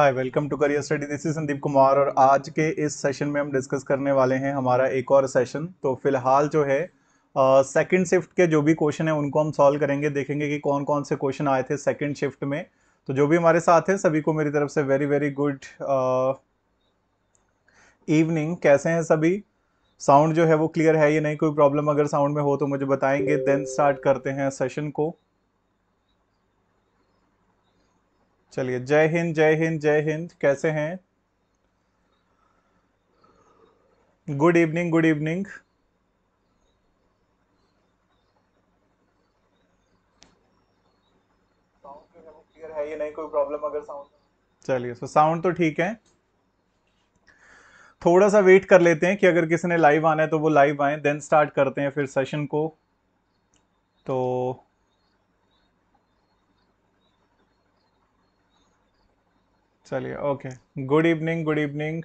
Hi welcome to career study this is Sandeep Kumar और आज के इस सेशन में हम डिस्कस करने वाले हैं हमारा एक और सेशन तो फिलहाल जो है सेकंड uh, शिफ्ट के जो भी क्वेश्चन है उनको हम सॉल्व करेंगे देखेंगे कि कौन कौन से क्वेश्चन आए थे सेकंड शिफ्ट में तो जो भी हमारे साथ हैं सभी को मेरी तरफ से वेरी वेरी गुड इवनिंग कैसे हैं सभी साउंड जो है वो क्लियर है या नहीं कोई प्रॉब्लम अगर साउंड में हो तो मुझे बताएंगे देन स्टार्ट करते हैं सेशन को चलिए जय हिंद जय हिंद जय हिंद कैसे हैं गुड इवनिंग गुड इवनिंग है नहीं कोई प्रॉब्लम अगर साउंड चलिए सो साउंड तो ठीक है थोड़ा सा वेट कर लेते हैं कि अगर किसी ने लाइव आना है तो वो लाइव आए देन स्टार्ट करते हैं फिर सेशन को तो चलिए okay good evening good evening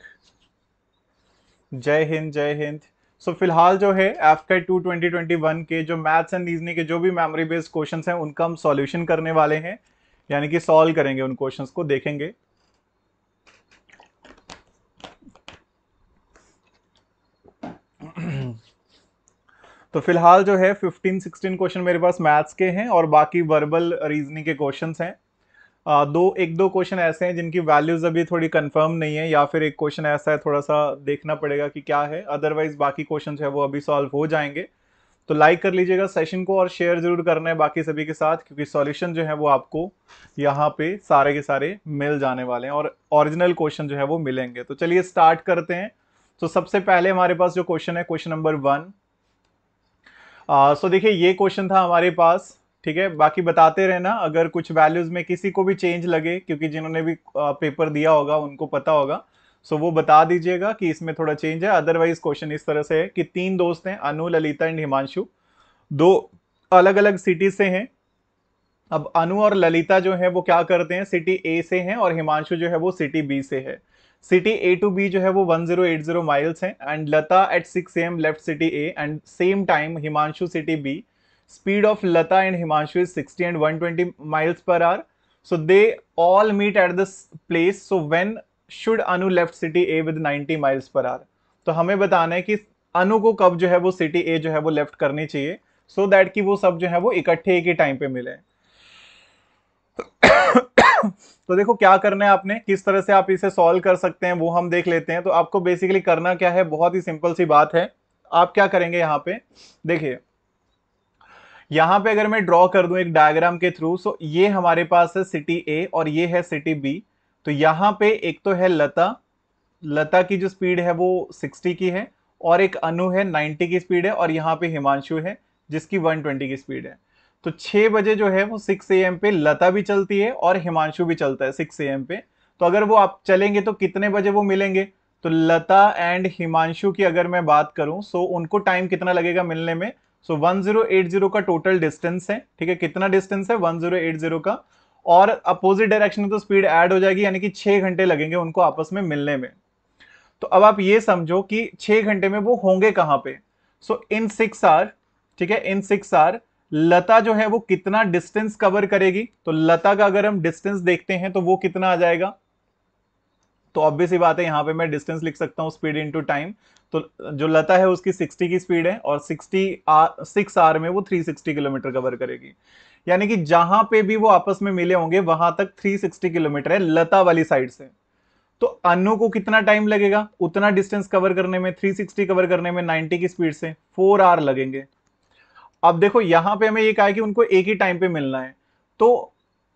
जय हिंद जय हिंद सो so, फिलहाल जो है F two twenty twenty one के जो मैथ्स एंड रीजनिंग के जो भी मेमोरी बेस्ड क्वेश्चन हैं उनका हम सॉल्यूशन करने वाले हैं यानी कि सॉल्व करेंगे उन क्वेश्चंस को देखेंगे तो फिलहाल जो है 15 16 क्वेश्चन मेरे पास मैथ्स के हैं और बाकी वर्बल रीजनिंग के क्वेश्चंस हैं दो एक दो क्वेश्चन ऐसे हैं जिनकी वैल्यूज अभी थोड़ी कंफर्म नहीं है या फिर एक क्वेश्चन ऐसा है थोड़ा सा देखना पड़ेगा कि क्या है अदरवाइज बाकी क्वेश्चन है वो अभी सॉल्व हो जाएंगे तो लाइक कर लीजिएगा सेशन को और शेयर जरूर करना है बाकी सभी के साथ क्योंकि सॉल्यूशन जो है वो आपको यहाँ पे सारे के सारे मिल जाने वाले हैं और ओरिजिनल क्वेश्चन जो है वो मिलेंगे तो चलिए स्टार्ट करते हैं तो सबसे पहले हमारे पास जो क्वेश्चन है क्वेश्चन नंबर वन सो देखिए ये क्वेश्चन था हमारे पास ठीक है बाकी बताते रहना अगर कुछ वैल्यूज में किसी को भी चेंज लगे क्योंकि जिन्होंने भी पेपर दिया होगा उनको पता होगा सो वो बता दीजिएगा कि इसमें थोड़ा चेंज है अदरवाइज क्वेश्चन इस तरह से है कि तीन दोस्त हैं अनु ललिता एंड हिमांशु दो अलग अलग सिटी से हैं अब अनु और ललिता जो है वो क्या करते हैं सिटी ए से हैं और हिमांशु जो है वो सिटी बी से है सिटी ए टू बी जो है वो 1080 माइल्स हैं and Lata at 6 AM left city A and same time Himanshu city B Speed of Lata and Himanshu is 60 and 120 miles per hour. So they all meet at this place. So when should Anu left city A with 90 miles per hour तो हमें बताना है कि अनु को कब जो है वो सिटी ए जो है वो लेफ्ट करनी चाहिए सो so दैट की वो सब जो है वो इकट्ठे एक ही टाइम पे मिले तो देखो क्या करना है आपने किस तरह से आप इसे सॉल्व कर सकते हैं वो हम देख लेते हैं तो आपको बेसिकली करना क्या है बहुत ही सिंपल सी बात है आप क्या करेंगे यहाँ पे देखिए यहाँ पे अगर मैं ड्रॉ कर दूं एक डायग्राम के थ्रू सो ये हमारे पास है सिटी ए और ये है सिटी बी तो यहाँ पे एक तो है लता लता की जो स्पीड है वो 60 की है और एक अनु है 90 की स्पीड है और यहाँ पे हिमांशु है जिसकी 120 की स्पीड है तो 6 बजे जो है वो 6 एम पे लता भी चलती है और हिमांशु भी चलता है 6 एम पे तो अगर वो आप चलेंगे तो कितने बजे वो मिलेंगे तो लता एंड हिमांशु की अगर मैं बात करूं सो उनको टाइम कितना लगेगा मिलने में सो so, 1080 का टोटल डिस्टेंस है ठीक है कितना डिस्टेंस है 1080 का और अपोजिट डायरेक्शन में तो स्पीड ऐड हो जाएगी यानी कि छह घंटे लगेंगे उनको आपस में मिलने में तो अब आप ये समझो कि छह घंटे में वो होंगे कहां पे सो इन सिक्स आर ठीक है इन सिक्स आर लता जो है वो कितना डिस्टेंस कवर करेगी तो लता का अगर हम डिस्टेंस देखते हैं तो वो कितना आ जाएगा तो ऑब्वियस ही बात है यहाँ पे मैं डिस्टेंस लिख सकता हूँ स्पीड इंटू टाइम तो जो लता है उसकी 60 की स्पीड है और 60 आर सिक्स आर में वो 360 किलोमीटर कवर करेगी यानी कि जहां पे भी वो आपस में मिले होंगे वहां तक 360 किलोमीटर है लता वाली साइड से तो अनु को कितना टाइम लगेगा उतना डिस्टेंस कवर करने में 360 कवर करने में 90 की स्पीड से फोर आर लगेंगे अब देखो यहां पे हमें ये कहा कि उनको एक ही टाइम पे मिलना है तो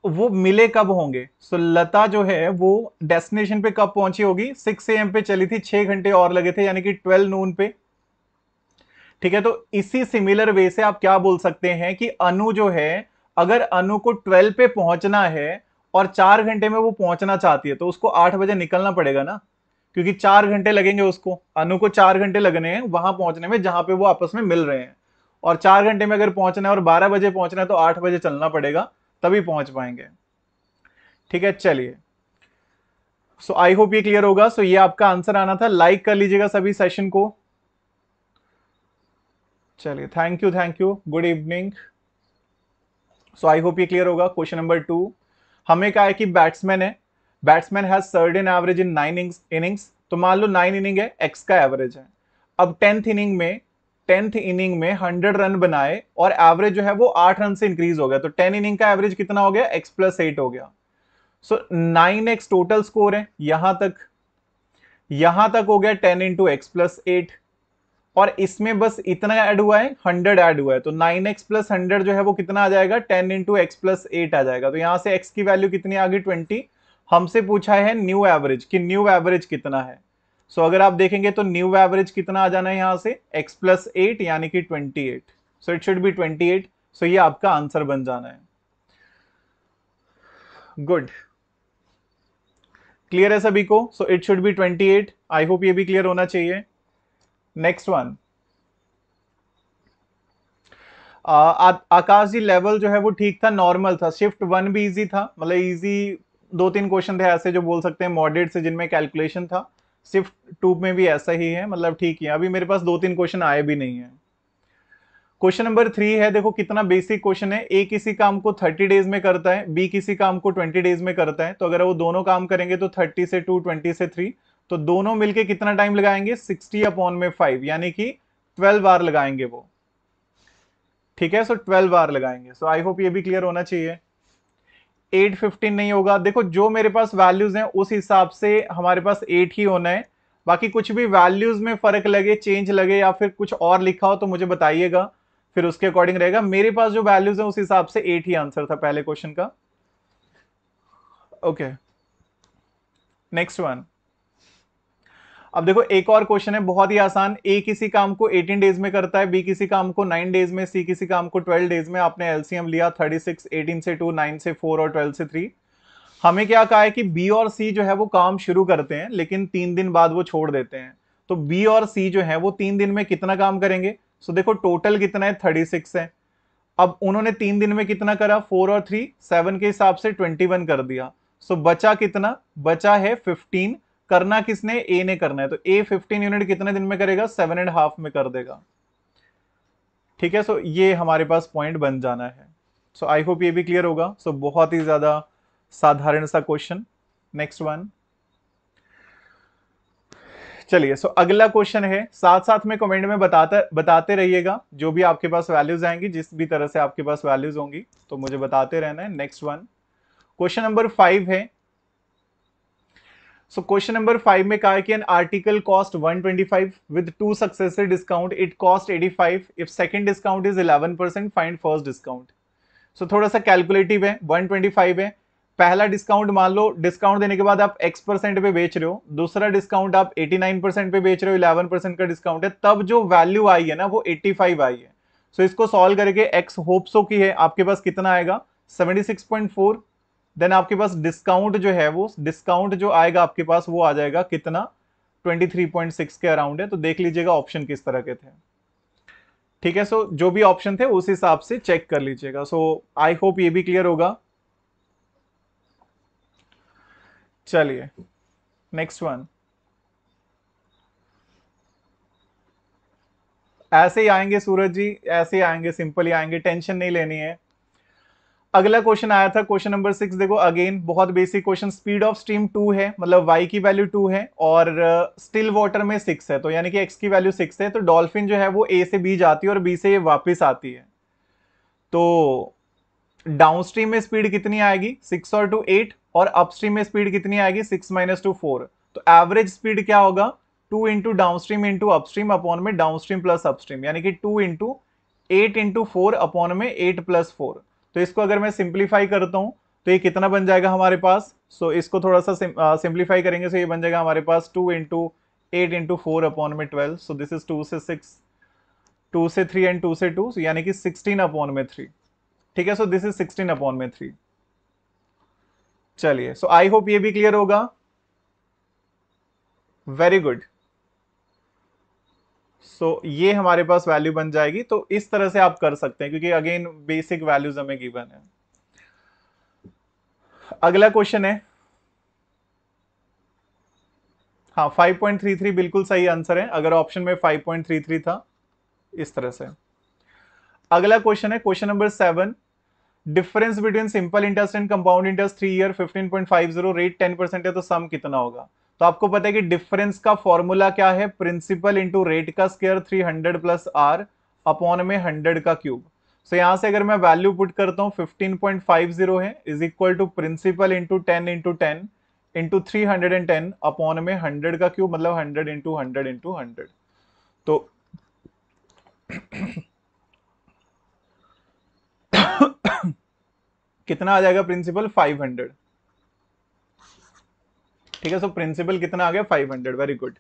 वो मिले कब होंगे सो so, लता जो है वो डेस्टिनेशन पे कब पहुंची होगी सिक्स एम पे चली थी छह घंटे और लगे थे यानी कि ट्वेल्व नून पे ठीक है तो इसी सिमिलर वे से आप क्या बोल सकते हैं कि अनु जो है अगर अनु को ट्वेल्व पे पहुंचना है और चार घंटे में वो पहुंचना चाहती है तो उसको आठ बजे निकलना पड़ेगा ना क्योंकि चार घंटे लगेंगे उसको अनु को चार घंटे लगने हैं वहां पहुंचने में जहां पे वो आपस में मिल रहे हैं और चार घंटे में अगर पहुंचना है और बारह बजे पहुंचना है तो आठ बजे चलना पड़ेगा तभी पहुंच पाएंगे ठीक है चलिए सो आई होप ये क्लियर होगा सो so, ये आपका आंसर आना था लाइक कर लीजिएगा सभी सेशन को चलिए thank you thank you good evening so I hope ये क्लियर होगा क्वेश्चन नंबर टू हमें कहा है कि बैट्समैन है batsman has certain average in nine innings तो मान लो नाइन इनिंग है एक्स का एवरेज है अब टेंथ इनिंग में टेंथ इनिंग में हंड्रेड रन बनाए और एवरेज जो है वो आठ रन से इंक्रीज हो गया तो टेन इनिंग का एवरेज कितना हो गया एक्स प्लस एट हो गया so nine X total score है यहां तक यहां तक हो गया ten into X plus eight और इसमें बस इतना ऐड हुआ है हंड्रेड ऐड हुआ है तो नाइन एक्स प्लस हंड्रेड जो है वो कितना आ जाएगा ten into X plus eight आ जाएगा तो यहां से एक्स की वैल्यू कितनी आ गई ट्वेंटी हमसे पूछा है न्यू एवरेज कि न्यू एवरेज कितना है सो अगर आप देखेंगे तो न्यू एवरेज कितना आ जाना है यहाँ से x प्लस एट यानी कि 28 so it should be 28 so so ये आपका आंसर बन जाना है गुड क्लियर है सभी को so it should be 28 I hope ये भी क्लियर होना चाहिए next one Akash ji level जो है वो ठीक था नॉर्मल था शिफ्ट वन भी इजी था मतलब इजी दो तीन क्वेश्चन थे ऐसे जो बोल सकते हैं मॉडेट से जिनमें कैलकुलेशन था सिर्फ टू में भी ऐसा ही है मतलब ठीक है अभी मेरे पास दो तीन क्वेश्चन आए भी नहीं है क्वेश्चन नंबर थ्री है देखो कितना बेसिक क्वेश्चन है ए किसी काम को थर्टी डेज में करता है बी किसी काम को ट्वेंटी डेज में करता है तो अगर वो दोनों काम करेंगे तो थर्टी से टू ट्वेंटी से थ्री तो दोनों मिलके कितना टाइम लगाएंगे सिक्सटी अपॉन में फाइव यानी कि ट्वेल्व आर लगाएंगे वो ठीक है सो ट्वेल्व आर लगाएंगे सो आई होप ये भी क्लियर होना चाहिए एट फिफ्टीन नहीं होगा देखो जो मेरे पास वैल्यूज़ हैं उस हिसाब से हमारे पास एट ही होना है बाकी कुछ भी वैल्यूज़ में फ़र्क लगे चेंज लगे या फिर कुछ और लिखा हो तो मुझे बताइएगा फिर उसके अकॉर्डिंग रहेगा मेरे पास जो वैल्यूज़ हैं उस हिसाब से एट ही आंसर था पहले क्वेश्चन का ओके नेक्स्ट वन अब देखो एक और क्वेश्चन है बहुत ही आसान ए किसी काम को 18 डेज में करता है बी किसी काम को 9 डेज में सी किसी काम को 12 डेज में आपने एलसीएम लिया 36 18 से 2 9 से 4 और 12 से 3 हमें क्या कहा है कि बी और सी जो है वो काम शुरू करते हैं लेकिन तीन दिन बाद वो छोड़ देते हैं तो बी और सी जो है वो तीन दिन में कितना काम करेंगे सो देखो टोटल कितना है थर्टी सिक्स है अब उन्होंने तीन दिन में कितना करा फोर और थ्री सेवन के हिसाब से ट्वेंटी वन कर दिया सो बचा कितना बचा है फिफ्टीन करना किसने ए ने करना है तो ए 15 यूनिट कितने दिन में करेगा सेवन एंड हाफ में कर देगा ठीक है सो ये हमारे पास पॉइंट बन जाना है सो आई होप ये भी क्लियर होगा सो बहुत ही ज्यादा साधारण सा क्वेश्चन नेक्स्ट वन चलिए सो अगला क्वेश्चन है साथ साथ में कमेंट में बताता बताते रहिएगा जो भी आपके पास वैल्यूज आएंगी जिस भी तरह से आपके पास वैल्यूज होंगी तो मुझे बताते रहना है next one question number five है सो क्वेश्चन नंबर फाइव में कहा कि an article cost 125 with two successive discount it cost 85 if second discount is 11 percent find first discount so थोड़ा सा कैलकुलेटिव है 125 है पहला डिस्काउंट मान लो डिस्काउंट देने के बाद आप एक्स परसेंट पे बेच रहे हो दूसरा डिस्काउंट आप 89 परसेंट पे बेच रहे हो 11 परसेंट का डिस्काउंट है तब जो वैल्यू आई है ना वो 85 आई है सो so इसको सॉल्व करके एक्स होप्सो की है आपके पास कितना आएगा 76.4 देन आपके पास डिस्काउंट जो है वो डिस्काउंट जो आएगा आपके पास वो आ जाएगा कितना 23.6 के अराउंड है तो देख लीजिएगा ऑप्शन किस तरह के थे ठीक है सो so, जो भी ऑप्शन थे उस हिसाब से चेक कर लीजिएगा सो आई होप ये भी क्लियर होगा चलिए नेक्स्ट वन ऐसे ही आएंगे सूरज जी ऐसे ही आएंगे सिंपल ही आएंगे टेंशन नहीं लेनी है अगला क्वेश्चन आया था क्वेश्चन नंबर सिक्स देखो अगेन बहुत basic question speed of stream two है मतलब वाई की वैल्यू टू है और स्टिल uh, वाटर में सिक्स है तो यानी कि एक्स की वैल्यू सिक्स है तो डॉल्फिन जो है वो ए से बी जाती है और बी से ये वापस आती है तो डाउन स्ट्रीम में स्पीड कितनी आएगी सिक्स और टू एट और अपस्ट्रीम में स्पीड कितनी आएगी सिक्स माइनस टू फोर तो एवरेज स्पीड क्या होगा two into downstream into upstream upon में डाउन स्ट्रीम प्लस अपस्ट्रीम यानी कि two into eight into four upon में एट प्लस फोर तो इसको अगर मैं सिंप्लीफाई करता हूँ तो ये कितना बन जाएगा हमारे पास सो so, इसको थोड़ा सा सिंप्लीफाई uh, करेंगे सो so ये बन जाएगा हमारे पास two into eight into four upon में twelve so this is two से सिक्स टू से थ्री एंड टू से टू सो यानी कि सिक्सटीन अपॉन में थ्री ठीक है so this is sixteen upon में थ्री चलिए सो आई होप ये भी क्लियर होगा वेरी गुड सो so, ये हमारे पास वैल्यू बन जाएगी तो इस तरह से आप कर सकते हैं क्योंकि अगेन बेसिक वैल्यूज हमें गिवन है अगला क्वेश्चन है हाँ 5.33 बिल्कुल सही आंसर है अगर ऑप्शन में 5.33 था इस तरह से अगला क्वेश्चन है question number seven difference between simple interest and compound interest three year 15.50 rate 10 percent है तो सम कितना होगा तो आपको पता है कि डिफरेंस का फॉर्मूला क्या है प्रिंसिपल इंटू रेट का स्केयर 300 प्लस आर अपॉन में 100 का क्यूब सो so, से अगर मैं वैल्यू पुट करता हूँ 15.50 है is equal to principal into ten into ten into three hundred and ten upon में हंड्रेड का क्यूब मतलब hundred into hundred into hundred तो कितना आ जाएगा प्रिंसिपल फाइव हंड्रेड ठीक है सो प्रिंसिपल कितना आ गया five hundred very good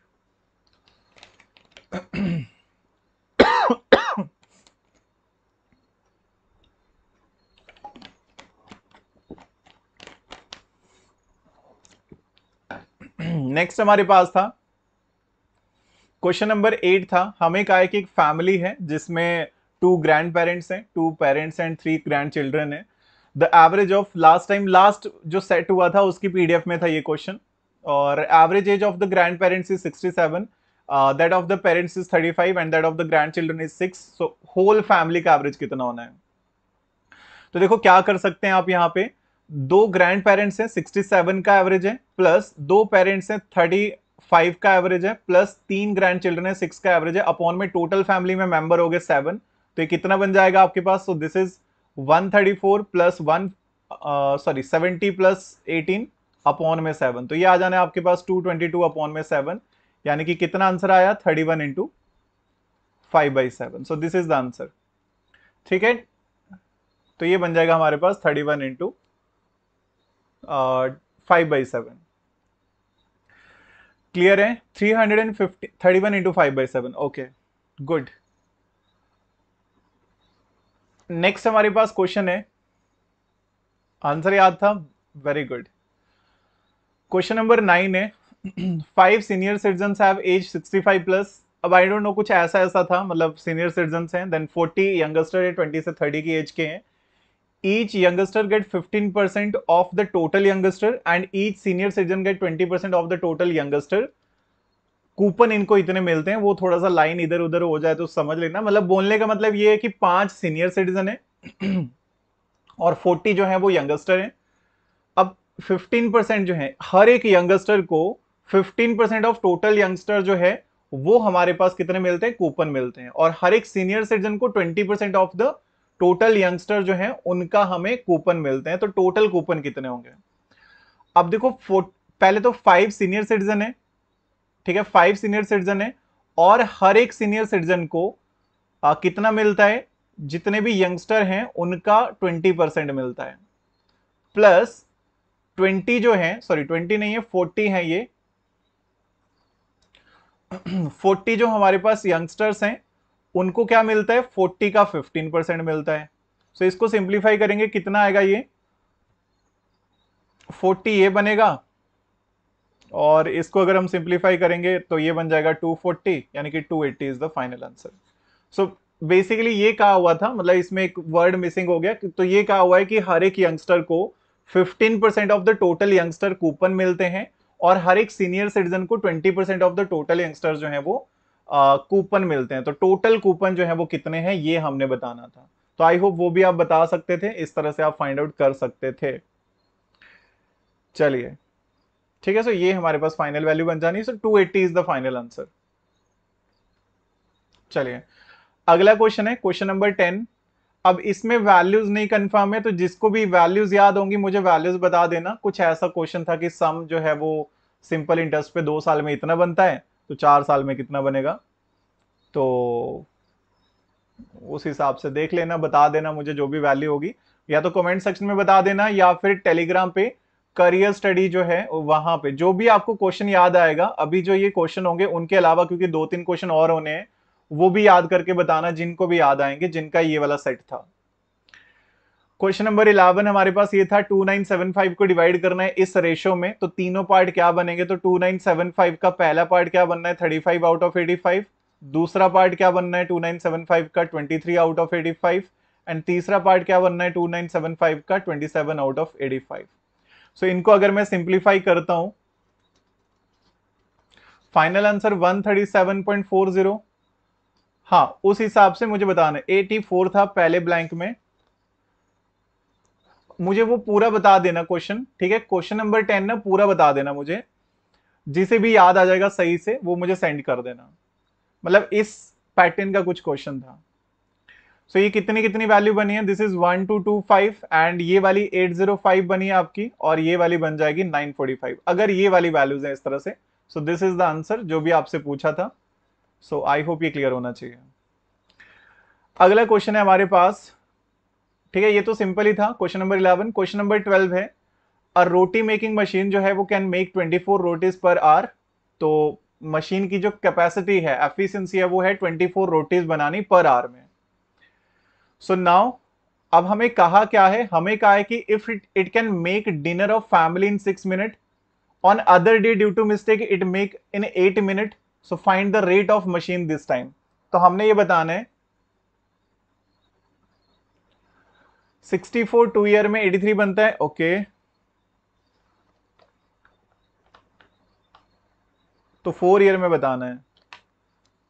next हमारे पास था क्वेश्चन नंबर एट था हमें कहा है कि एक फैमिली है जिसमें टू ग्रैंड पेरेंट्स हैं two parents and three grandchildren है the average of last time last जो सेट हुआ था उसकी पीडीएफ में था ये क्वेश्चन और average age of the grandparents is 67 that of the parents is 35 and that of the grandchildren is 6 so whole family का average कितना होना है तो देखो क्या कर सकते हैं आप यहां पे दो ग्रैंड पेरेंट्स हैं 67 का एवरेज है प्लस दो पेरेंट्स हैं 35 का एवरेज है प्लस तीन ग्रैंड चिल्ड्रन है 6 का एवरेज है अपॉन में टोटल फैमिली में मेंबर हो गए 7 तो ये कितना बन जाएगा आपके पास so this is 134 plus 1 sorry uh, 70 plus 18 upon में सेवन तो ये आ जाना है आपके पास टू ट्वेंटी टू अपॉन में सेवन यानी कि कितना आंसर आया thirty one into five by seven so this is the answer ठीक है तो ये बन जाएगा हमारे पास thirty one into five by seven clear है three hundred and fifty thirty one into five by seven okay good next हमारे पास क्वेश्चन है आंसर याद था very good question number nine है five senior citizen have age 65 plus अब I don't know कुछ ऐसा ऐसा था मतलब सीनियर सिटीजन हैं देन 40 यंगस्टर है 20 से 30 की एज के हैं each youngster get 15 percent of the total youngster and each senior citizen get 20 percent of the total youngster coupon इनको इतने मिलते हैं वो थोड़ा सा लाइन इधर उधर हो जाए तो समझ लेना मतलब बोलने का मतलब ये है कि पांच सीनियर सिटीजन है और 40 जो है वो यंगस्टर हैं 15 परसेंट जो है हर एक यंगस्टर को 15 परसेंट ऑफ टोटल यंगस्टर जो है वो हमारे पास कितने मिलते हैं कूपन मिलते हैं और हर एक सीनियर सिटीजन को 20 percent of the total youngster जो है उनका हमें कूपन मिलते हैं तो टोटल कूपन कितने होंगे अब देखो पहले तो फाइव सीनियर सिटीजन है ठीक है फाइव सीनियर सिटीजन है और हर एक सीनियर सिटीजन को आ, कितना मिलता है जितने भी यंगस्टर हैं उनका ट्वेंटी परसेंट मिलता है प्लस ट्वेंटी जो है सॉरी ट्वेंटी नहीं है फोर्टी है ये फोर्टी जो हमारे पास यंगस्टर्स हैं उनको क्या मिलता है फोर्टी का फिफ्टीन परसेंट मिलता है सो so, इसको सिंप्लीफाई करेंगे कितना आएगा ये फोर्टी ये बनेगा और इसको अगर हम सिंप्लीफाई करेंगे तो ये बन जाएगा टू फोर्टी यानी कि two eighty is the final answer so basically ये कहा हुआ था मतलब इसमें एक वर्ड मिसिंग हो गया तो ये कहा हुआ है कि हर एक यंगस्टर को 15 percent of the total youngster coupon मिलते हैं और हर एक सीनियर सिटीजन को 20 percent of the total youngster जो है वो कूपन मिलते हैं तो टोटल कूपन जो है वो कितने हैं ये हमने बताना था तो आई होप वो भी आप बता सकते थे इस तरह से आप फाइंड आउट कर सकते थे चलिए ठीक है सो ये हमारे पास फाइनल वैल्यू बन जानी so 280 is the final answer चलिए अगला क्वेश्चन है क्वेश्चन नंबर टेन अब इसमें वैल्यूज नहीं कंफर्म है तो जिसको भी वैल्यूज याद होंगी मुझे वैल्यूज बता देना कुछ ऐसा क्वेश्चन था कि सम जो है वो सिंपल इंटरेस्ट पे दो साल में इतना बनता है तो चार साल में कितना बनेगा तो उस हिसाब से देख लेना बता देना मुझे जो भी वैल्यू होगी या तो कमेंट सेक्शन में बता देना या फिर टेलीग्राम पे करियर स्टडी जो है वहां पे जो भी आपको क्वेश्चन याद आएगा अभी जो ये क्वेश्चन होंगे उनके अलावा क्योंकि दो तीन क्वेश्चन और होने हैं वो भी याद करके बताना जिनको भी याद आएंगे जिनका ये वाला सेट था क्वेश्चन नंबर इलेवन हमारे पास ये था 2975 को डिवाइड करना है इस रेशो में तो तीनों पार्ट क्या बनेंगे तो 2975 का पहला पार्ट क्या बनना है 35 आउट ऑफ फाइव दूसरा पार्ट क्या बनना है 2975 का 23 आउट ऑफ फाइव एंड तीसरा पार्ट क्या बनना है 2975 का 27 आउट ऑफ फाइव सो इनको अगर मैं सिंप्लीफाई करता हूं फाइनल आंसर जीरो हाँ उस हिसाब से मुझे बताना एटी फोर था पहले ब्लैंक में मुझे वो पूरा बता देना क्वेश्चन ठीक है क्वेश्चन नंबर टेन ना पूरा बता देना मुझे जिसे भी याद आ जाएगा सही से वो मुझे सेंड कर देना मतलब इस पैटर्न का कुछ क्वेश्चन था सो so, ये कितनी कितनी वैल्यू बनी है this is one two two five and ये वाली एट जीरो फाइव बनी है आपकी और ये वाली बन जाएगी नाइन फोर्टी फाइव अगर ये वाली वैल्यूज है इस तरह से so this is the answer जो भी आपसे पूछा था सो आई होप ये क्लियर होना चाहिए अगला क्वेश्चन है हमारे पास ठीक है ये तो सिंपल ही था question number eleven question number twelve है अ रोटी मेकिंग मशीन जो है वो can make twenty four rotis per hour तो मशीन की जो कैपेसिटी है एफिशिएंसी है वो है ट्वेंटी फोर रोटीज बनानी पर आर में सो so नाउ अब हमें कहा क्या है हमें कहा है कि if it it can make dinner of family in six minute on other day due to mistake it make in eight minute so find the rate of machine this time तो हमने ये बताना है 64 टू ईयर में 83 बनता है okay okay. तो four year में बताना है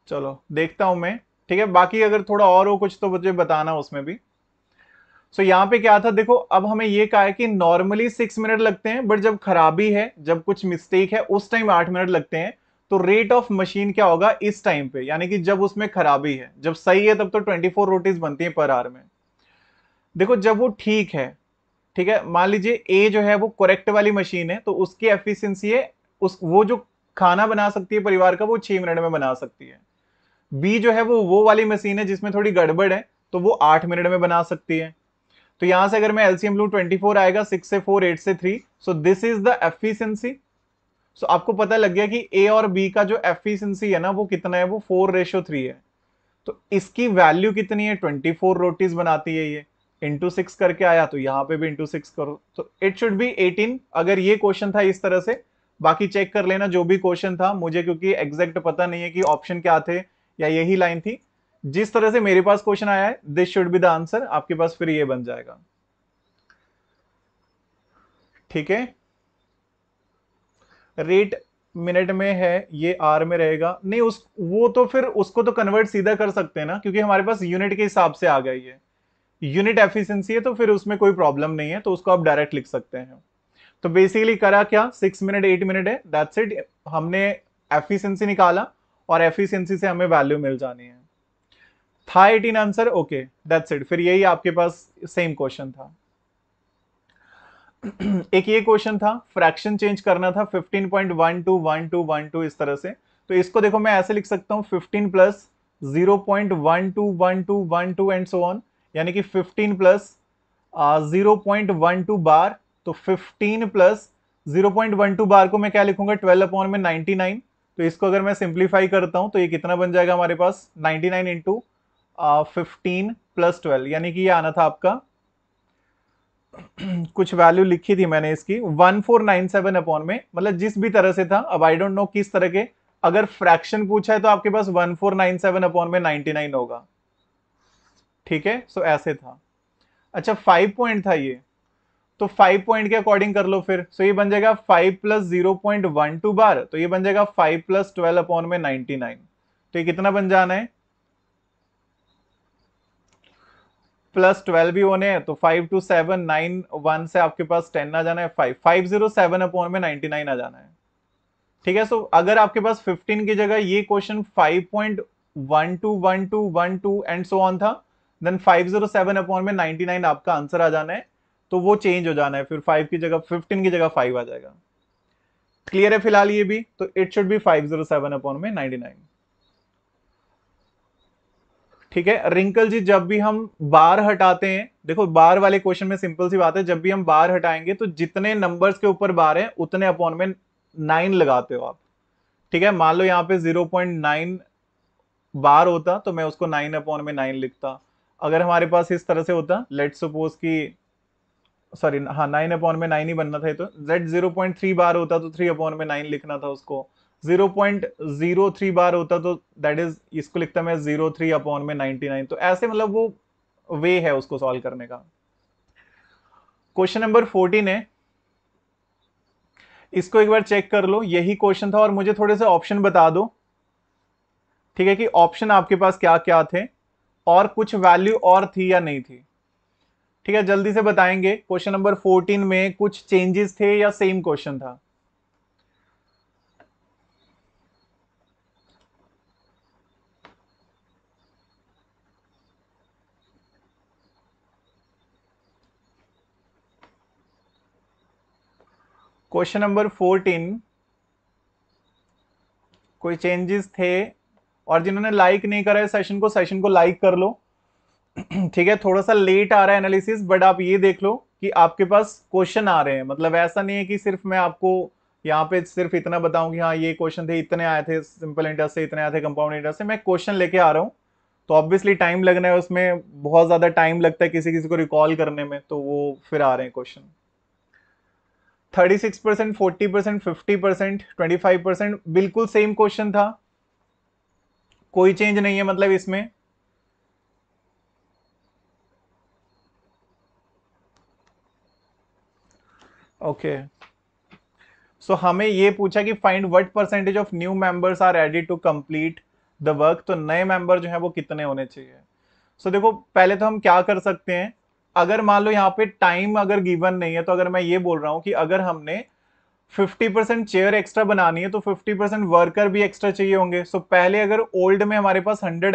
चलो देखता हूं मैं ठीक है बाकी अगर थोड़ा और हो कुछ तो मुझे बताना उसमें भी सो so, यहां पे क्या था देखो अब हमें ये कहा है कि नॉर्मली सिक्स मिनट लगते हैं बट जब खराबी है जब कुछ मिस्टेक है उस टाइम आठ मिनट लगते हैं तो रेट ऑफ मशीन क्या होगा इस टाइम पे यानी कि जब उसमें खराबी है जब सही है तब तो 24 रोटीज बनती है पर आर में देखो जब वो ठीक है ठीक है मान लीजिए ए जो है वो करेक्ट वाली मशीन है तो उसकी एफिशिएंसी है उस वो जो खाना बना सकती है परिवार का वो छह मिनट में बना सकती है बी जो है वो वो वाली मशीन है जिसमें थोड़ी गड़बड़ है तो वो आठ मिनट में बना सकती है तो यहां से अगर मैं एलसीएम लू 24 आएगा सिक्स से फोर एट से three so this is the efficiency so so, आपको पता लग गया कि ए और बी का जो एफिशिएंसी है ना वो कितना है वो फोर रेशियो थ्री है तो इसकी वैल्यू कितनी है ट्वेंटी फोर रोटीज बनाती है ये इंटू सिक्स करके आया तो यहाँ पे भी इंटू सिक्स करो तो इट शुड बी एटीन अगर ये क्वेश्चन था इस तरह से बाकी चेक कर लेना जो भी क्वेश्चन था मुझे क्योंकि एग्जैक्ट पता नहीं है कि ऑप्शन क्या थे या यही लाइन थी जिस तरह से मेरे पास क्वेश्चन आया है this should be the answer आपके पास फिर ये बन जाएगा ठीक है रेट मिनट में है ये आर में रहेगा नहीं उस वो तो फिर उसको तो कन्वर्ट सीधा कर सकते हैं ना क्योंकि हमारे पास यूनिट के हिसाब से आ गया ये यूनिट एफिशिएंसी है तो फिर उसमें कोई प्रॉब्लम नहीं है तो उसको आप डायरेक्ट लिख सकते हैं तो बेसिकली करा क्या सिक्स मिनट एट मिनट है दैट्स इट हमने एफिशियंसी निकाला और एफिशियंसी से हमें वैल्यू मिल जानी है था eighteen answer okay that's it फिर यही आपके पास सेम क्वेश्चन था एक ये क्वेश्चन था फ्रैक्शन चेंज करना था टू इस तरह से तो इसको देखो मैं ऐसे लिख सकता हूं 15 प्लस 0.121212 एंड सो ऑन यानी कि 15 plus zero point one two bar तो 15 plus zero point one two bar को मैं क्या लिखूंगा 12 अपॉन में 99 तो इसको अगर मैं सिंप्लीफाई करता हूं तो ये कितना बन जाएगा हमारे पास 99 nine into fifteen plus twelve यानी कि ये आना था आपका कुछ वैल्यू लिखी थी मैंने इसकी one four nine seven upon में मतलब जिस भी तरह से था अब आई डोंट नो किस तरह के अगर फ्रैक्शन पूछा है तो आपके पास one four nine seven upon में नाइनटी नाइन होगा ठीक है सो ऐसे था अच्छा फाइव पॉइंट था ये तो फाइव पॉइंट के अकॉर्डिंग कर लो फिर सो ये बन जाएगा five plus zero point one two bar तो ये बन जाएगा फाइव प्लस ट्वेल्व अपॉन में नाइनटी नाइन तो ये कितना बन जाना है प्लस ट्वेल्व भी होने हैं तो five two seven nine one से आपके पास टेन आ जाना है five five zero seven upon में नाइनटी नाइन आ जाना है ठीक है सो अगर आपके पास फिफ्टीन की जगह ये question five point one two one two one two and so on था then five zero seven upon में नाइनटी नाइन आपका आंसर आ जाना है तो वो चेंज हो जाना है फिर फाइव की जगह फिफ्टीन की जगह फाइव आ जाएगा क्लियर है फिलहाल ये भी तो it should be five zero seven upon में नाइनटी नाइन ठीक है रिंकल जी जब भी हम बार हटाते हैं देखो बार वाले क्वेश्चन में सिंपल सी बात है जब भी हम बार हटाएंगे तो जितने नंबर्स के ऊपर बार हैं उतने अपॉन में नाइन लगाते हो आप ठीक है मान लो यहाँ पे जीरो पॉइंट नाइन बार होता तो मैं उसको नाइन अपॉन में नाइन लिखता अगर हमारे पास इस तरह से होता लेट सपोज की सॉरी हाँ नाइन अपॉन में नाइन ही बनना था तो let zero point three bar होता तो थ्री अपॉन में नाइन लिखना था उसको 0.03 बार होता तो दैट इज इसको लिखता मैं जीरो थ्री अपॉन में 99 तो ऐसे मतलब वो वे है उसको सॉल्व करने का क्वेश्चन नंबर 14 है इसको एक बार चेक कर लो यही क्वेश्चन था और मुझे थोड़े से ऑप्शन बता दो ठीक है कि ऑप्शन आपके पास क्या क्या थे और कुछ वैल्यू और थी या नहीं थी ठीक है जल्दी से बताएंगे क्वेश्चन नंबर 14 में कुछ चेंजेस थे या सेम क्वेश्चन था क्वेश्चन नंबर फोर्टीन कोई चेंजेस थे और जिन्होंने लाइक नहीं करा है सेशन को सेशन को लाइक कर लो ठीक है थोड़ा सा लेट आ रहा है एनालिसिस बट आप ये देख लो कि आपके पास क्वेश्चन आ रहे हैं मतलब ऐसा नहीं है कि सिर्फ मैं आपको यहाँ पे सिर्फ इतना बताऊं कि हाँ ये क्वेश्चन थे इतने आए थे सिंपल इंटरेस्ट से इतने आए थे कंपाउंड इंटरेस्ट से मैं क्वेश्चन लेके आ रहा हूँ तो ऑब्वियसली टाइम लगना है उसमें बहुत ज़्यादा टाइम लगता है किसी किसी को रिकॉल करने में तो वो फिर आ रहे हैं question thirty six percent forty percent fifty percent twenty five percent बिल्कुल सेम क्वेश्चन था कोई चेंज नहीं है मतलब इसमें ओके सो हमें ये पूछा कि find what percentage of new members are added to complete the work तो नए मेंबर जो है वो कितने होने चाहिए सो so, देखो पहले तो हम क्या कर सकते हैं अगर मान लो यहाँ पे टाइम अगर गिवन नहीं है तो अगर मैं ये बोल रहा हूँ कि अगर हमने 50% परसेंट चेयर एक्स्ट्रा बनानी है तो 50% परसेंट वर्कर भी एक्स्ट्रा चाहिए होंगे सो so, पहले अगर ओल्ड में हमारे पास 100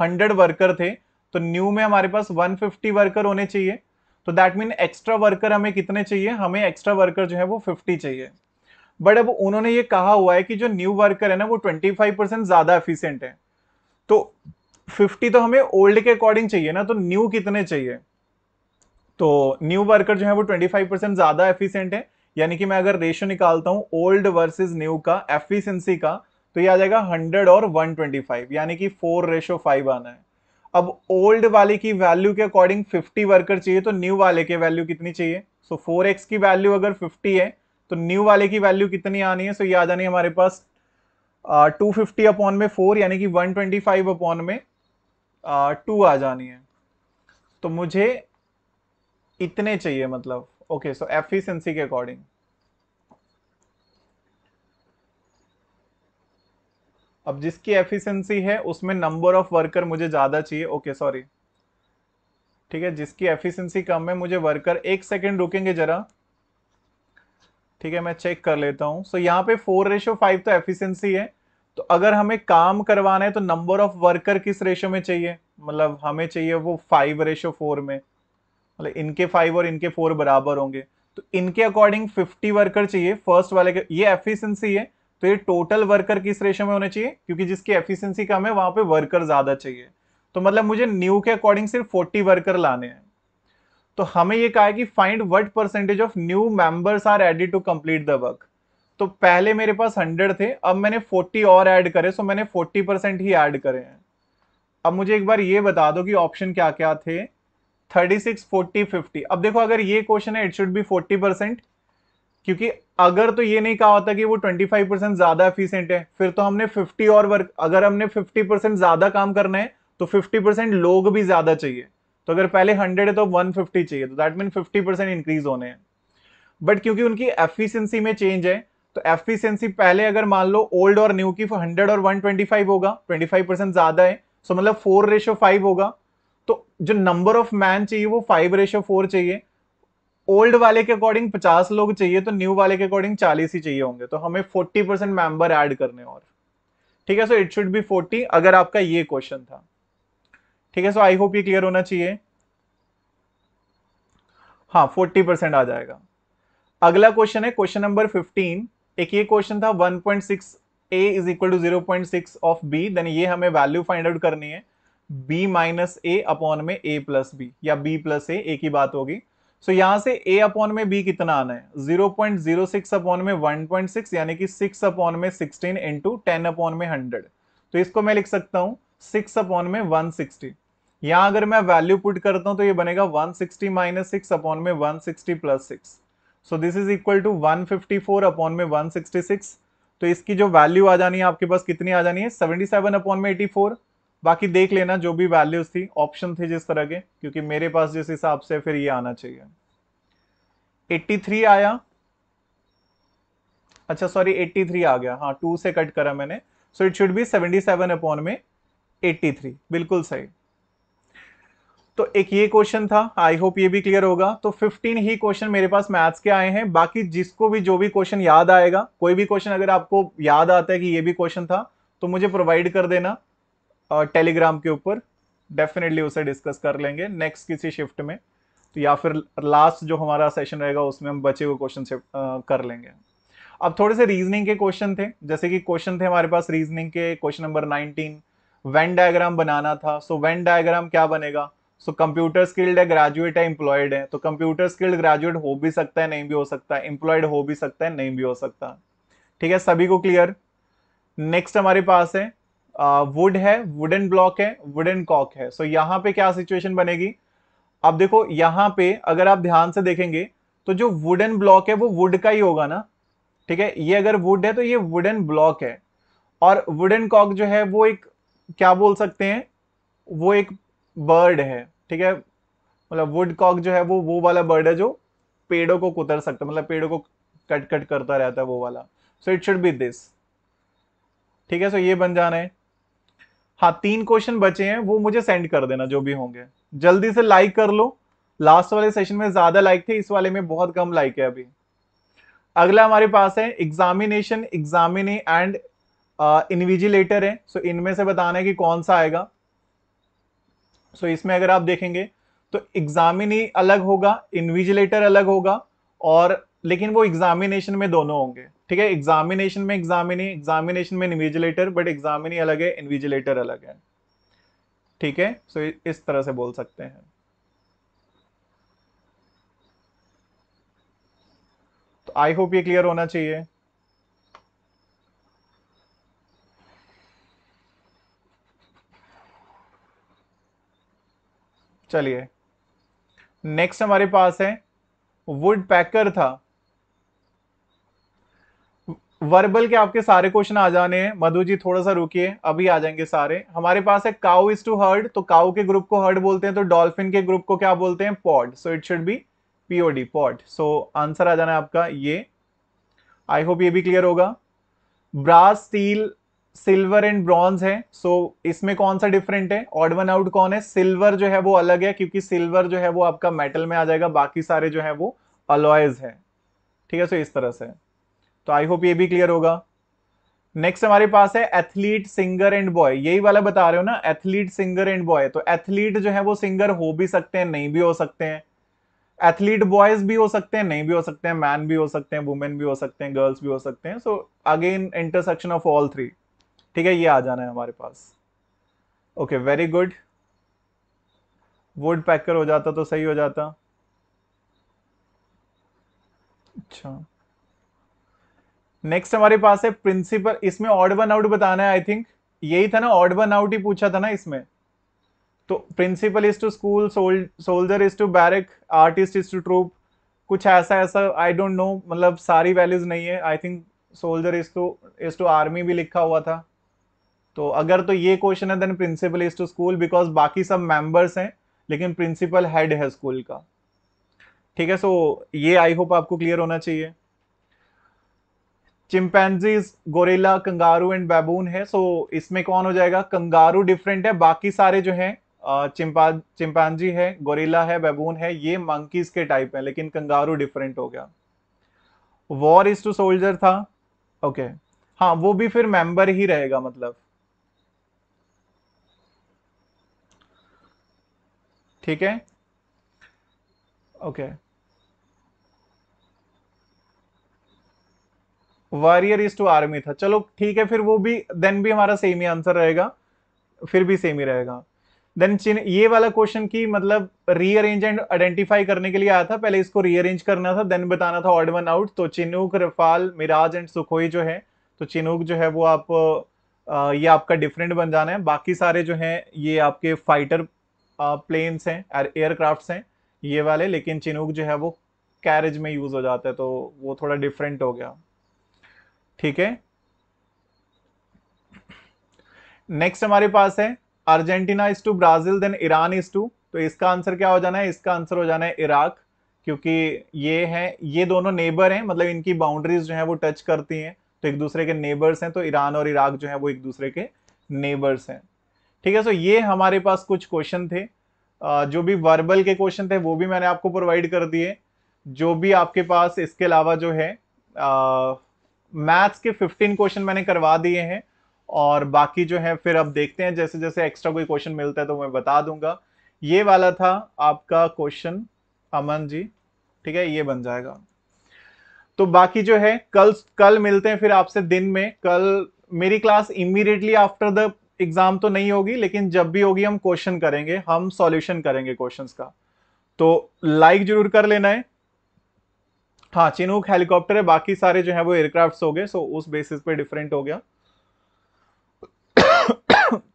100 वर्कर थे तो न्यू में हमारे पास 150 वर्कर होने चाहिए तो दैट मीन एक्स्ट्रा वर्कर हमें कितने चाहिए हमें एक्स्ट्रा वर्कर जो है वो 50 चाहिए बट अब उन्होंने ये कहा हुआ है कि जो न्यू वर्कर है ना वो 25 परसेंट ज़्यादा एफिशियंट है तो 50 तो हमें ओल्ड के अकॉर्डिंग चाहिए ना तो न्यू कितने चाहिए तो न्यू वर्कर जो है वो 25 परसेंट ज़्यादा एफिशिएंट है यानी कि मैं अगर रेशो निकालता हूँ ओल्ड वर्सेस न्यू का एफिशिएंसी का तो ये आ जाएगा 100 और 125 यानी कि फोर रेशो फाइव आना है अब ओल्ड वाले की वैल्यू के अकॉर्डिंग 50 वर्कर चाहिए तो न्यू तो वाले की वैल्यू कितनी चाहिए सो फोर की वैल्यू अगर फिफ्टी है तो न्यू वाले की वैल्यू कितनी आनी है सो ये आ जानी हमारे पास टू फिफ्टी अपॉन में फोर यानी कि वन ट्वेंटी फाइव अपॉन में टू आ जानी है तो मुझे इतने चाहिए मतलब ओके सो एफिशिएंसी के अकॉर्डिंग अब जिसकी एफिशिएंसी है उसमें नंबर ऑफ वर्कर मुझे ज़्यादा चाहिए ओके सॉरी ठीक है जिसकी एफिशिएंसी कम है मुझे वर्कर एक सेकेंड रुकेंगे ज़रा ठीक है मैं चेक कर लेता हूं सो so, यहां पे फोर रेशो फाइव तो एफिशिएंसी है तो अगर हमें काम करवाना है तो नंबर ऑफ वर्कर किस रेशो में चाहिए मतलब हमें चाहिए वो फाइव रेशो फोर में मतलब इनके फाइव और इनके फोर बराबर होंगे तो इनके अकॉर्डिंग फिफ्टी वर्कर चाहिए फर्स्ट वाले के ये एफिशिएंसी है तो ये टोटल वर्कर किस रेशो में होने चाहिए क्योंकि जिसकी एफिशिएंसी कम है वहां पे वर्कर ज्यादा चाहिए तो मतलब मुझे न्यू के अकॉर्डिंग सिर्फ फोर्टी वर्कर लाने हैं तो हमें ये कहा है कि find what percentage of new members are added to complete the work तो पहले मेरे पास हंड्रेड थे अब मैंने फोर्टी और एड करे सो मैंने फोर्टी परसेंट ही एड करे हैं अब मुझे एक बार ये बता दो कि ऑप्शन क्या क्या थे थर्टी सिक्स फोर्टी फिफ्टी अब देखो अगर ये क्वेश्चन है it should be forty percent क्योंकि अगर तो ये नहीं कहा होता कि वो ट्वेंटी फाइव परसेंट ज्यादा एफिशियंट है फिर तो हमने फिफ्टी और वर्क अगर हमने फिफ्टी परसेंट ज्यादा काम करना है तो फिफ्टी परसेंट लोग भी ज्यादा चाहिए तो अगर पहले हंड्रेड है तो वन फिफ्टी चाहिए तो that mean fifty percent increase होने हैं बट क्योंकि उनकी एफिशियंसी में चेंज है तो एफिशियंसी पहले अगर मान लो ओल्ड और न्यू की तो हंड्रेड और वन ट्वेंटी फाइव होगा ट्वेंटी फाइव परसेंट ज्यादा है सो तो मतलब फोर रेशो फाइव होगा तो जो नंबर ऑफ मैन चाहिए वो फाइव रेशो फोर चाहिए ओल्ड वाले के अकॉर्डिंग पचास लोग चाहिए तो न्यू वाले के अकॉर्डिंग चालीस ही चाहिए होंगे तो हमें फोर्टी परसेंट मेंबर ऐड करने और ठीक है so it should be forty अगर आपका ये क्वेश्चन था ठीक है सो आई होप ये क्लियर होना चाहिए हाँ फोर्टी परसेंट आ जाएगा अगला क्वेश्चन है क्वेश्चन नंबर फिफ्टीन एक ये क्वेश्चन था one point six A is equal to zero point six of B then ये हमें वैल्यू फाइंड आउट करनी है b माइनस ए अपॉन में ए प्लस बी या बी प्लस ए एक ही बात होगी सो so, यहां से a अपॉन में b कितना आना है 0.06 पॉइंट अपॉन में 1.6 यानी कि 6 अपॉन में 16 इंटू टेन अपॉन में 100 तो इसको मैं लिख सकता हूं 6 अपॉन में 160 यहां अगर मैं वैल्यू पुट करता हूं तो ये बनेगा 160 सिक्सटी माइनस सिक्स अपॉन में 160 sixty plus six so this is equal to 154 upon में 166 तो इसकी जो वैल्यू आ जानी है आपके पास कितनी आ जानी है 77 अपॉन में 84 बाकी देख लेना जो भी वैल्यूज थी ऑप्शन थे जिस तरह के क्योंकि मेरे पास जिस हिसाब से फिर ये आना चाहिए 83 आया अच्छा सॉरी 83 आ गया हाँ टू से कट करा मैंने so it should be 77 upon में 83 बिल्कुल सही तो एक ये क्वेश्चन था आई होप ये भी क्लियर होगा तो 15 ही क्वेश्चन मेरे पास मैथ्स के आए हैं बाकी जिसको भी जो भी क्वेश्चन याद आएगा कोई भी क्वेश्चन अगर आपको याद आता है कि ये भी क्वेश्चन था तो मुझे प्रोवाइड कर देना टेलीग्राम के ऊपर डेफिनेटली उसे डिस्कस कर लेंगे नेक्स्ट किसी शिफ्ट में तो या फिर लास्ट जो हमारा सेशन रहेगा उसमें हम बचे हुए क्वेश्चन से कर लेंगे अब थोड़े से रीजनिंग के क्वेश्चन थे जैसे कि क्वेश्चन थे हमारे पास रीजनिंग के क्वेश्चन नंबर 19 वेन डायग्राम बनाना था सो वेन डायग्राम क्या बनेगा सो कंप्यूटर स्किल्ड है ग्रेजुएट है एम्प्लॉयड है तो कंप्यूटर स्किल्ड ग्रेजुएट हो भी सकता है नहीं भी हो सकता है एम्प्लॉयड हो भी सकता है नहीं भी हो सकता ठीक है सभी को क्लियर नेक्स्ट हमारे पास है वुड है वुडन ब्लॉक है वुडन कॉक है सो so, यहाँ पे क्या सिचुएशन बनेगी अब देखो यहाँ पे अगर आप ध्यान से देखेंगे तो जो वुडन ब्लॉक है वो वुड का ही होगा ना ठीक है ये अगर वुड है तो ये वुडन ब्लॉक है और वुडन कॉक जो है वो एक क्या बोल सकते हैं वो एक बर्ड है ठीक है मतलब वुड कॉक जो है वो वो वाला बर्ड है जो पेड़ों को कुतर सकता मतलब पेड़ों को कट कट करता रहता है वो वाला so it should be this ठीक है सो ये बन जाना है हाँ तीन क्वेश्चन बचे हैं वो मुझे सेंड कर देना जो भी होंगे जल्दी से लाइक कर लो लास्ट वाले सेशन में ज्यादा लाइक थे इस वाले में बहुत कम लाइक है अभी अगला हमारे पास है एग्जामिनेशन एग्जामिनी एंड इनविजिलेटर है सो so, इनमें से बताना है कि कौन सा आएगा सो so, इसमें अगर आप देखेंगे तो एग्जामिनी अलग होगा इनविजिलेटर अलग होगा और लेकिन वो एग्जामिनेशन में दोनों होंगे ठीक है एग्जामिनेशन में एग्जामिनी एग्जामिनेशन में इन्विजिलेटर बट एग्जामिनी अलग है इन्विजिलेटर अलग है ठीक है सो इस तरह से बोल सकते हैं तो आई होप ये क्लियर होना चाहिए चलिए नेक्स्ट हमारे पास है वुड पैकर था वर्बल के आपके सारे क्वेश्चन आ जाने हैं मधु जी थोड़ा सा रुकिए अभी आ जाएंगे सारे हमारे पास है काउ इज टू हर्ड तो काउ के ग्रुप को हर्ड बोलते हैं तो डॉल्फिन के ग्रुप को क्या बोलते हैं pod so it should be P O D pod so answer आ जाना है आपका ये आई होप ये भी क्लियर होगा brass steel silver and bronze है सो so, इसमें कौन सा डिफरेंट है ऑड वन आउट कौन है सिल्वर जो है वो अलग है क्योंकि सिल्वर जो है वो आपका मेटल में आ जाएगा बाकी सारे जो है वो अलॉयज है ठीक है सो so, इस तरह से तो आई होप ये भी क्लियर होगा नेक्स्ट हमारे पास है एथलीट सिंगर एंड बॉय यही वाला बता रहे हो ना एथलीट सिंगर एंड बॉय तो एथलीट जो है वो सिंगर हो भी सकते हैं नहीं भी हो सकते हैं एथलीट बॉयज भी हो सकते हैं नहीं भी हो सकते हैं मैन भी हो सकते हैं वुमेन भी हो सकते हैं गर्ल्स भी हो सकते हैं so again intersection of all three ठीक है ये आ जाना है हमारे पास okay very good wood packer हो जाता तो सही हो जाता अच्छा नेक्स्ट हमारे पास है प्रिंसिपल इसमें ऑड वन आउट बताना है आई थिंक यही था ना ऑड वन आउट ही पूछा था ना इसमें तो principal is to school soldier is to barrack artist is to troop कुछ ऐसा ऐसा आई डोंट नो मतलब सारी वैल्यूज नहीं है I think soldier is to is to army भी लिखा हुआ था तो अगर तो ये क्वेश्चन है then principal is to school because बाकी सब मेंबर्स हैं लेकिन प्रिंसिपल हेड है स्कूल का ठीक है सो so, ये आई होप आपको क्लियर होना चाहिए chimpanzees gorilla kangaroo and baboon है सो इसमें कौन हो जाएगा कंगारू डिफरेंट है बाकी सारे जो है चिंपा चिंपैनजी है गोरेला है बैबून है ये मंकीज के टाइप है लेकिन कंगारू डिफरेंट हो गया वॉर इज टू सोल्जर था ओके okay. हाँ वो भी फिर मेंबर ही रहेगा मतलब ठीक है okay okay. Warrior is to army था चलो ठीक है फिर वो भी देन भी हमारा सेम ही आंसर रहेगा फिर भी सेम ही रहेगा देन ये वाला क्वेश्चन की मतलब रीअरेंज एंड आइडेंटिफाई करने के लिए आया था पहले इसको रीअरेंज करना था देन बताना था ऑड वन आउट तो Chinook Rafale Mirage and Sukhoi जो है तो चिनूक जो है वो आप ये आपका डिफरेंट बन जाना है बाकी सारे जो हैं ये आपके फाइटर प्लेन्स हैं एयरक्राफ्ट हैं ये वाले लेकिन चिनूक जो है वो कैरेज में यूज़ हो जाता है तो वो थोड़ा डिफरेंट हो गया ठीक है नेक्स्ट हमारे पास है Argentina is to Brazil then Iran is to तो इसका आंसर क्या हो जाना है इसका आंसर हो जाना है इराक क्योंकि ये है ये दोनों नेबर हैं मतलब इनकी बाउंड्रीज जो है वो टच करती हैं तो एक दूसरे के नेबर्स हैं तो ईरान और इराक जो है वो एक दूसरे के नेबर्स हैं ठीक है सो ये हमारे पास कुछ क्वेश्चन थे जो भी वर्बल के क्वेश्चन थे वो भी मैंने आपको प्रोवाइड कर दिए जो भी आपके पास इसके अलावा जो है मैथ्स के 15 क्वेश्चन मैंने करवा दिए हैं और बाकी जो है फिर अब देखते हैं जैसे जैसे एक्स्ट्रा कोई क्वेश्चन मिलता है तो मैं बता दूंगा ये वाला था आपका क्वेश्चन अमन जी ठीक है ये बन जाएगा तो बाकी जो है कल कल मिलते हैं फिर आपसे दिन में कल मेरी class immediately after the exam तो नहीं होगी लेकिन जब भी होगी हम क्वेश्चन करेंगे हम सॉल्यूशन करेंगे क्वेश्चंस का तो लाइक जरूर कर लेना है हाँ चिनूक हेलीकॉप्टर है बाकी सारे जो है वो एयरक्राफ्ट हो गए सो उस बेसिस पे डिफरेंट हो गया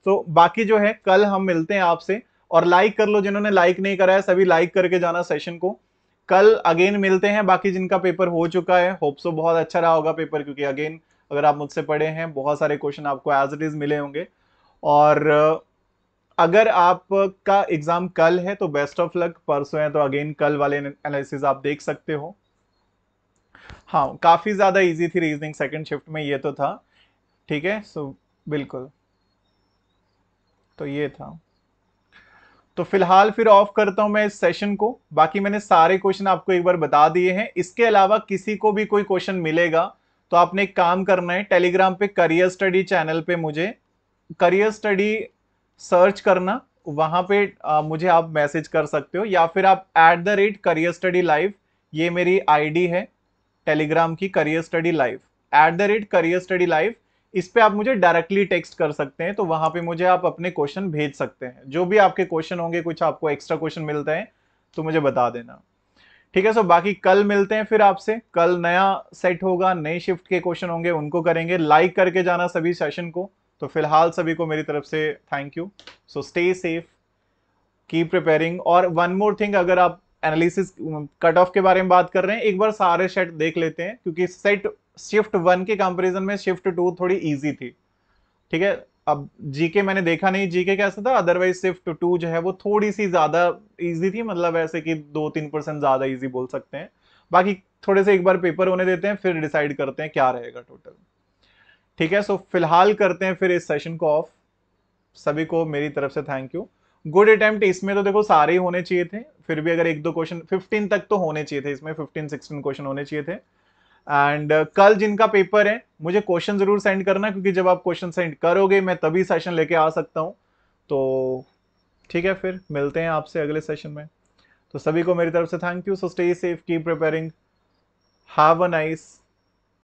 तो बाकी जो है कल हम मिलते हैं आपसे और लाइक कर लो जिन्होंने लाइक नहीं करा है सभी लाइक करके जाना सेशन को कल अगेन मिलते हैं बाकी जिनका पेपर हो चुका है होप सो बहुत अच्छा रहा होगा पेपर क्योंकि अगेन अगर आप मुझसे पढ़े हैं बहुत सारे क्वेश्चन आपको एज इट इज़ मिले होंगे और अगर आपका एग्ज़ाम कल है तो बेस्ट ऑफ लक परसों है तो अगेन कल वाले एनालिसिस आप देख सकते हो हाँ काफ़ी ज़्यादा इजी थी रीजनिंग सेकंड शिफ्ट में ये तो था ठीक है सो बिल्कुल तो ये था तो फिलहाल फिर ऑफ करता हूं मैं इस सेशन को बाकी मैंने सारे क्वेश्चन आपको एक बार बता दिए हैं इसके अलावा किसी को भी कोई क्वेश्चन मिलेगा तो आपने एक काम करना है टेलीग्राम पे करियर स्टडी चैनल पे मुझे करियर स्टडी सर्च करना वहां पे आ, मुझे आप मैसेज कर सकते हो या फिर आप at the rate career study live ये मेरी आईडी है टेलीग्राम की career study live at the rate career study live इस पर आप मुझे डायरेक्टली टेक्स्ट कर सकते हैं तो वहां पे मुझे आप अपने क्वेश्चन भेज सकते हैं जो भी आपके क्वेश्चन होंगे कुछ आपको एक्स्ट्रा क्वेश्चन मिलते हैं तो मुझे बता देना ठीक है सो बाकी कल मिलते हैं फिर आपसे कल नया सेट होगा नए शिफ्ट के क्वेश्चन होंगे उनको करेंगे लाइक करके जाना सभी सेशन को तो फिलहाल सभी को मेरी तरफ से thank you so stay safe keep preparing और वन मोर थिंग अगर आप एनालिसिस कट ऑफ के बारे में बात कर रहे हैं एक बार सारे सेट देख लेते हैं क्योंकि सेट शिफ्ट वन के कंपेरिजन में शिफ्ट टू थोड़ी ईजी थी ठीक है अब जीके मैंने देखा नहीं जीके कैसा था अदरवाइज शिफ्ट टू जो है वो थोड़ी सी ज़्यादा ईजी थी मतलब ऐसे कि दो तीन परसेंट ज़्यादा ईजी बोल सकते हैं बाकी थोड़े से एक बार पेपर होने देते हैं फिर डिसाइड करते हैं क्या रहेगा टोटल ठीक है सो फिलहाल करते हैं फिर इस सेशन को ऑफ सभी को मेरी तरफ से थैंक यू गुड अटेम्प्ट इसमें तो देखो सारे ही होने चाहिए थे फिर भी अगर एक दो क्वेश्चन फिफ्टीन तक तो होने चाहिए थे इसमें फिफ्टीन सिक्सटीन क्वेश्चन होने चाहिए थे एंड uh, कल जिनका पेपर है मुझे क्वेश्चन जरूर सेंड करना क्योंकि जब आप क्वेश्चन सेंड करोगे मैं तभी सेशन लेके आ सकता हूँ तो ठीक है फिर मिलते हैं आपसे अगले सेशन में तो सभी को मेरी तरफ से thank you so stay safe keep preparing have a nice